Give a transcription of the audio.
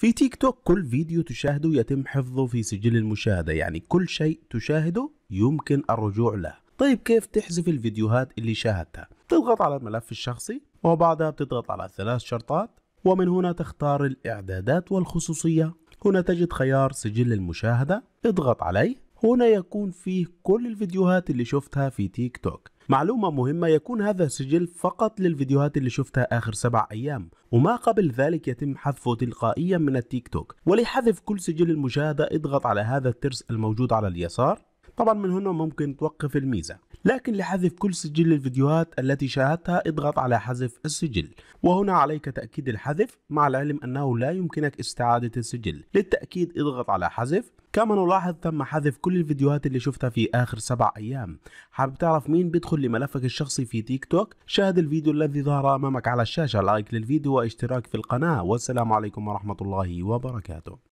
في تيك توك كل فيديو تشاهده يتم حفظه في سجل المشاهدة يعني كل شيء تشاهده يمكن الرجوع له طيب كيف تحذف الفيديوهات اللي شاهدتها تضغط على الملف الشخصي وبعدها بتضغط على ثلاث شرطات ومن هنا تختار الإعدادات والخصوصية هنا تجد خيار سجل المشاهدة اضغط عليه هنا يكون فيه كل الفيديوهات اللي شفتها في تيك توك معلومة مهمة يكون هذا سجل فقط للفيديوهات اللي شفتها آخر سبع أيام وما قبل ذلك يتم حذفه تلقائيا من التيك توك ولحذف كل سجل المشاهدة اضغط على هذا الترس الموجود على اليسار طبعا من هنا ممكن توقف الميزة لكن لحذف كل سجل الفيديوهات التي شاهدتها اضغط على حذف السجل وهنا عليك تأكيد الحذف مع العلم أنه لا يمكنك استعادة السجل للتأكيد اضغط على حذف كما نلاحظ تم حذف كل الفيديوهات اللي شفتها في آخر سبع أيام حابب تعرف مين بيدخل لملفك الشخصي في تيك توك شاهد الفيديو الذي ظهر أمامك على الشاشة لايك للفيديو واشتراك في القناة والسلام عليكم ورحمة الله وبركاته